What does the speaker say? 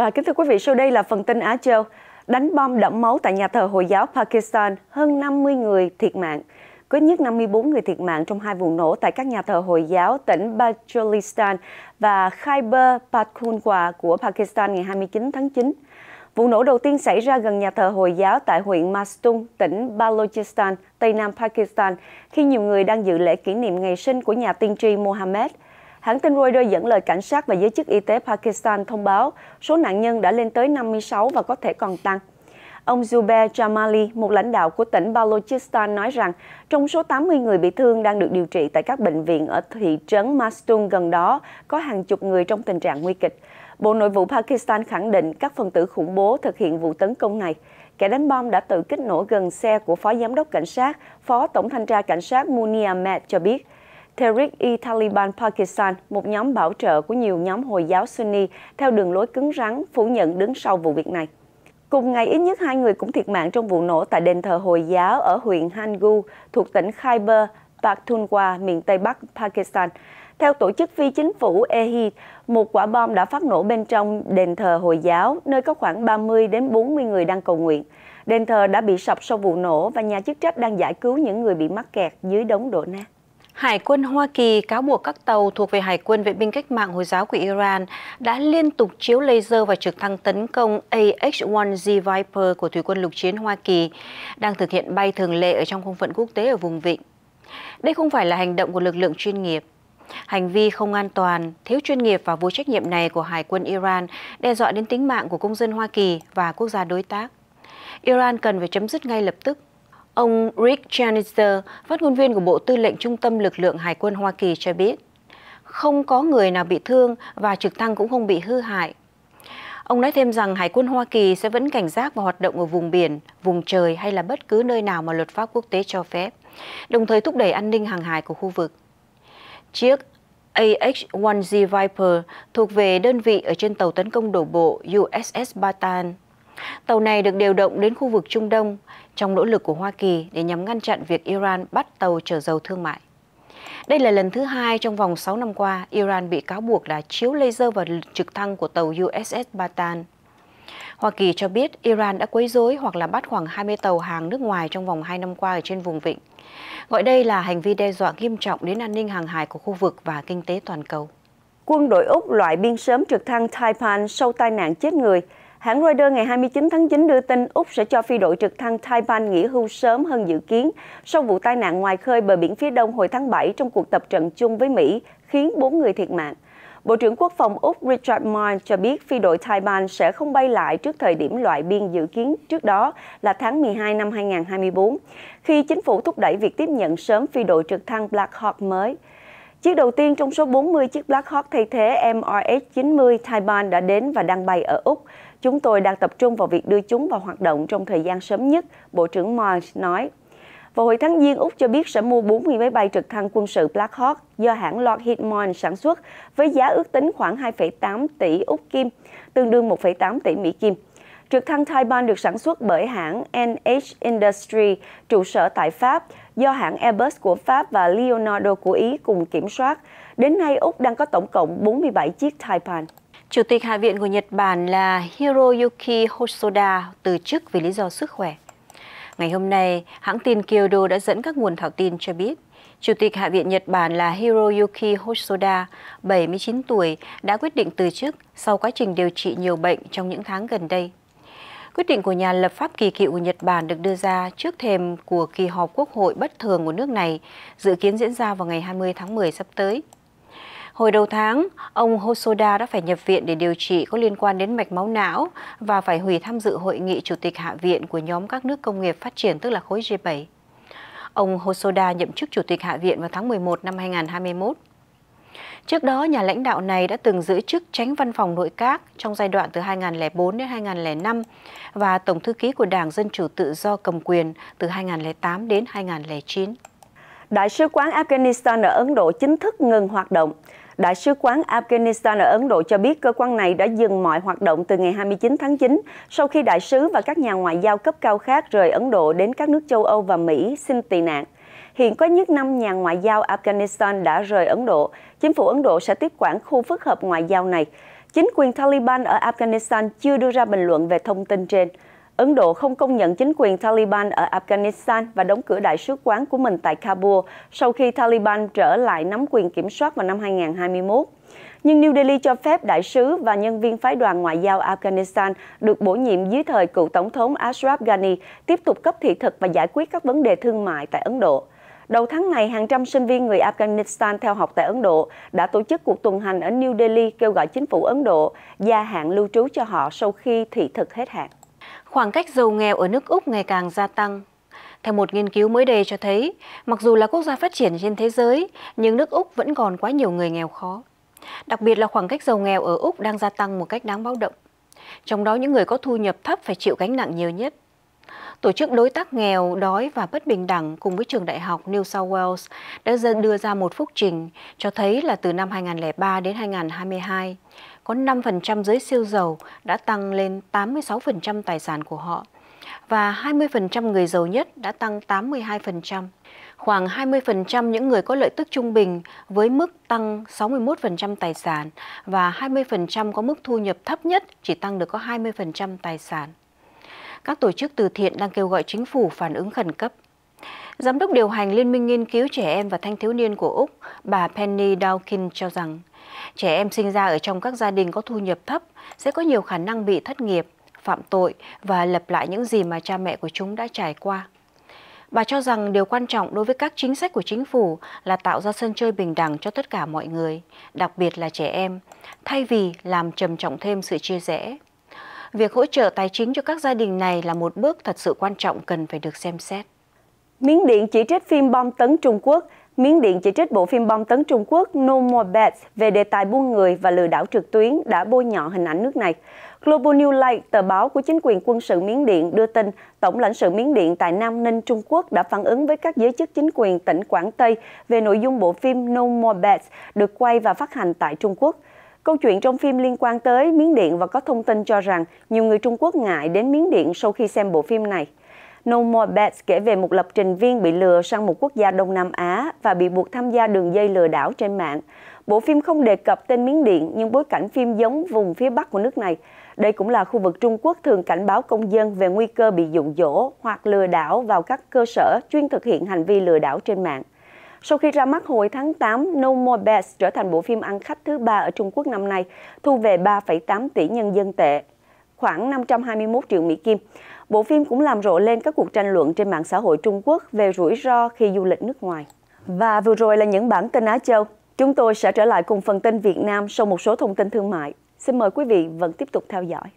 Và kính thưa quý vị, sau đây là phần tin Á Châu. Đánh bom đẫm máu tại nhà thờ Hồi giáo Pakistan, hơn 50 người thiệt mạng. Có nhất 54 người thiệt mạng trong hai vụ nổ tại các nhà thờ Hồi giáo tỉnh Bajolistan và Khyber Pakhtunkhwa của Pakistan ngày 29 tháng 9. Vụ nổ đầu tiên xảy ra gần nhà thờ Hồi giáo tại huyện Mastung, tỉnh Balochistan, Tây Nam Pakistan, khi nhiều người đang dự lễ kỷ niệm ngày sinh của nhà tiên tri Mohammed – Hãng tin Reuters dẫn lời cảnh sát và giới chức y tế Pakistan thông báo số nạn nhân đã lên tới 56 và có thể còn tăng. Ông Zubair Jamali, một lãnh đạo của tỉnh Balochistan, nói rằng trong số 80 người bị thương đang được điều trị tại các bệnh viện ở thị trấn Mastung gần đó, có hàng chục người trong tình trạng nguy kịch. Bộ Nội vụ Pakistan khẳng định các phần tử khủng bố thực hiện vụ tấn công này. Kẻ đánh bom đã tự kích nổ gần xe của Phó Giám đốc Cảnh sát, Phó Tổng Thanh tra Cảnh sát Muni Ahmed cho biết – Tehrik i Taliban Pakistan, một nhóm bảo trợ của nhiều nhóm Hồi giáo Sunni theo đường lối cứng rắn, phủ nhận đứng sau vụ việc này. Cùng ngày, ít nhất hai người cũng thiệt mạng trong vụ nổ tại đền thờ Hồi giáo ở huyện Hangu thuộc tỉnh Khyber Pakhtunkhwa, miền Tây Bắc Pakistan. Theo tổ chức phi chính phủ EHI, một quả bom đã phát nổ bên trong đền thờ Hồi giáo, nơi có khoảng 30 đến 40 người đang cầu nguyện. Đền thờ đã bị sập sau vụ nổ và nhà chức trách đang giải cứu những người bị mắc kẹt dưới đống đổ nát. Hải quân Hoa Kỳ cáo buộc các tàu thuộc về Hải quân vệ binh cách mạng Hồi giáo của Iran đã liên tục chiếu laser và trực thăng tấn công ah 1 z Viper của Thủy quân lục chiến Hoa Kỳ đang thực hiện bay thường lệ ở trong không phận quốc tế ở vùng Vịnh. Đây không phải là hành động của lực lượng chuyên nghiệp. Hành vi không an toàn, thiếu chuyên nghiệp và vô trách nhiệm này của Hải quân Iran đe dọa đến tính mạng của công dân Hoa Kỳ và quốc gia đối tác. Iran cần phải chấm dứt ngay lập tức Ông Rick Janister, phát ngôn viên của Bộ Tư lệnh Trung tâm Lực lượng Hải quân Hoa Kỳ cho biết, không có người nào bị thương và trực thăng cũng không bị hư hại. Ông nói thêm rằng Hải quân Hoa Kỳ sẽ vẫn cảnh giác và hoạt động ở vùng biển, vùng trời hay là bất cứ nơi nào mà luật pháp quốc tế cho phép, đồng thời thúc đẩy an ninh hàng hải của khu vực. Chiếc ah 1 z Viper thuộc về đơn vị ở trên tàu tấn công đổ bộ USS Bataan. Tàu này được điều động đến khu vực Trung Đông trong nỗ lực của Hoa Kỳ để nhằm ngăn chặn việc Iran bắt tàu chở dầu thương mại. Đây là lần thứ hai trong vòng 6 năm qua, Iran bị cáo buộc là chiếu laser vào trực thăng của tàu USS Batan. Hoa Kỳ cho biết Iran đã quấy rối hoặc là bắt khoảng 20 tàu hàng nước ngoài trong vòng 2 năm qua ở trên vùng vịnh. Gọi đây là hành vi đe dọa nghiêm trọng đến an ninh hàng hải của khu vực và kinh tế toàn cầu. Quân đội Úc loại biên sớm trực thăng Taipan sau tai nạn chết người – Hãng Reuters ngày 29 tháng 9 đưa tin Úc sẽ cho phi đội trực thăng Taipan nghỉ hưu sớm hơn dự kiến sau vụ tai nạn ngoài khơi bờ biển phía đông hồi tháng 7 trong cuộc tập trận chung với Mỹ, khiến 4 người thiệt mạng. Bộ trưởng Quốc phòng Úc Richard Marne cho biết phi đội Taipan sẽ không bay lại trước thời điểm loại biên dự kiến trước đó là tháng 12 năm 2024, khi chính phủ thúc đẩy việc tiếp nhận sớm phi đội trực thăng Black Hawk mới. Chiếc đầu tiên trong số 40 chiếc Black Hawk thay thế MRH-90 Taipan đã đến và đang bay ở Úc. Chúng tôi đang tập trung vào việc đưa chúng vào hoạt động trong thời gian sớm nhất, Bộ trưởng Miles nói. Vào hồi tháng Giêng, Úc cho biết sẽ mua 40 máy bay trực thăng quân sự Black Hawk do hãng Lockheed Martin sản xuất với giá ước tính khoảng 2,8 tỷ Úc Kim, tương đương 1,8 tỷ Mỹ Kim. Trực thăng Taipan được sản xuất bởi hãng NH Industry, trụ sở tại Pháp, do hãng Airbus của Pháp và Leonardo của Ý cùng kiểm soát. Đến nay, Úc đang có tổng cộng 47 chiếc Taipan. Chủ tịch Hạ viện của Nhật Bản là Hiroyuki Hosoda từ chức vì lý do sức khỏe. Ngày hôm nay, hãng tin Kyodo đã dẫn các nguồn thảo tin cho biết, Chủ tịch Hạ viện Nhật Bản là Hiroyuki Hosoda, 79 tuổi, đã quyết định từ chức sau quá trình điều trị nhiều bệnh trong những tháng gần đây. Quyết định của nhà lập pháp kỳ cựu Nhật Bản được đưa ra trước thềm của kỳ họp quốc hội bất thường của nước này, dự kiến diễn ra vào ngày 20 tháng 10 sắp tới. Hồi đầu tháng, ông Hosoda đã phải nhập viện để điều trị có liên quan đến mạch máu não và phải hủy tham dự hội nghị chủ tịch hạ viện của nhóm các nước công nghiệp phát triển tức là khối G7. Ông Hosoda nhậm chức chủ tịch hạ viện vào tháng 11 năm 2021. Trước đó, nhà lãnh đạo này đã từng giữ chức tránh văn phòng nội các trong giai đoạn từ 2004 đến 2005 và Tổng thư ký của Đảng Dân Chủ Tự do cầm quyền từ 2008 đến 2009. Đại sứ quán Afghanistan ở Ấn Độ chính thức ngừng hoạt động. Đại sứ quán Afghanistan ở Ấn Độ cho biết cơ quan này đã dừng mọi hoạt động từ ngày 29 tháng 9 sau khi đại sứ và các nhà ngoại giao cấp cao khác rời Ấn Độ đến các nước châu Âu và Mỹ xin tị nạn hiện có nhất năm nhà ngoại giao Afghanistan đã rời Ấn Độ. Chính phủ Ấn Độ sẽ tiếp quản khu phức hợp ngoại giao này. Chính quyền Taliban ở Afghanistan chưa đưa ra bình luận về thông tin trên. Ấn Độ không công nhận chính quyền Taliban ở Afghanistan và đóng cửa đại sứ quán của mình tại Kabul sau khi Taliban trở lại nắm quyền kiểm soát vào năm 2021. Nhưng New Delhi cho phép đại sứ và nhân viên phái đoàn ngoại giao Afghanistan được bổ nhiệm dưới thời cựu Tổng thống Ashraf Ghani tiếp tục cấp thị thực và giải quyết các vấn đề thương mại tại Ấn Độ. Đầu tháng này, hàng trăm sinh viên người Afghanistan theo học tại Ấn Độ đã tổ chức cuộc tuần hành ở New Delhi kêu gọi chính phủ Ấn Độ gia hạn lưu trú cho họ sau khi thị thực hết hạn. Khoảng cách giàu nghèo ở nước Úc ngày càng gia tăng. Theo một nghiên cứu mới đây cho thấy, mặc dù là quốc gia phát triển trên thế giới, nhưng nước Úc vẫn còn quá nhiều người nghèo khó. Đặc biệt là khoảng cách giàu nghèo ở Úc đang gia tăng một cách đáng báo động. Trong đó những người có thu nhập thấp phải chịu gánh nặng nhiều nhất. Tổ chức Đối tác Nghèo, Đói và Bất Bình Đẳng cùng với trường đại học New South Wales đã đưa ra một phúc trình cho thấy là từ năm 2003 đến 2022, có 5% giới siêu giàu đã tăng lên 86% tài sản của họ và 20% người giàu nhất đã tăng 82%. Khoảng 20% những người có lợi tức trung bình với mức tăng 61% tài sản và 20% có mức thu nhập thấp nhất chỉ tăng được có 20% tài sản các tổ chức từ thiện đang kêu gọi chính phủ phản ứng khẩn cấp. Giám đốc điều hành Liên minh nghiên cứu trẻ em và thanh thiếu niên của Úc, bà Penny Dawkins cho rằng, trẻ em sinh ra ở trong các gia đình có thu nhập thấp sẽ có nhiều khả năng bị thất nghiệp, phạm tội và lặp lại những gì mà cha mẹ của chúng đã trải qua. Bà cho rằng điều quan trọng đối với các chính sách của chính phủ là tạo ra sân chơi bình đẳng cho tất cả mọi người, đặc biệt là trẻ em, thay vì làm trầm trọng thêm sự chia rẽ việc hỗ trợ tài chính cho các gia đình này là một bước thật sự quan trọng cần phải được xem xét. Miến Điện chỉ trích phim bom tấn Trung Quốc Miến Điện chỉ trích bộ phim bom tấn Trung Quốc No More Bets về đề tài buôn người và lừa đảo trực tuyến đã bôi nhọ hình ảnh nước này. Global New Light, tờ báo của chính quyền quân sự Miến Điện, đưa tin Tổng lãnh sự Miến Điện tại Nam Ninh, Trung Quốc đã phản ứng với các giới chức chính quyền tỉnh Quảng Tây về nội dung bộ phim No More Bets được quay và phát hành tại Trung Quốc. Câu chuyện trong phim liên quan tới Miến Điện và có thông tin cho rằng nhiều người Trung Quốc ngại đến Miến Điện sau khi xem bộ phim này. No More Bets kể về một lập trình viên bị lừa sang một quốc gia Đông Nam Á và bị buộc tham gia đường dây lừa đảo trên mạng. Bộ phim không đề cập tên Miến Điện nhưng bối cảnh phim giống vùng phía Bắc của nước này. Đây cũng là khu vực Trung Quốc thường cảnh báo công dân về nguy cơ bị dụ dỗ hoặc lừa đảo vào các cơ sở chuyên thực hiện hành vi lừa đảo trên mạng. Sau khi ra mắt hồi tháng 8, No More Bets trở thành bộ phim ăn khách thứ ba ở Trung Quốc năm nay, thu về 3,8 tỷ nhân dân tệ, khoảng 521 triệu Mỹ Kim. Bộ phim cũng làm rộ lên các cuộc tranh luận trên mạng xã hội Trung Quốc về rủi ro khi du lịch nước ngoài. Và vừa rồi là những bản tin Á Châu. Chúng tôi sẽ trở lại cùng phần tin Việt Nam sau một số thông tin thương mại. Xin mời quý vị vẫn tiếp tục theo dõi.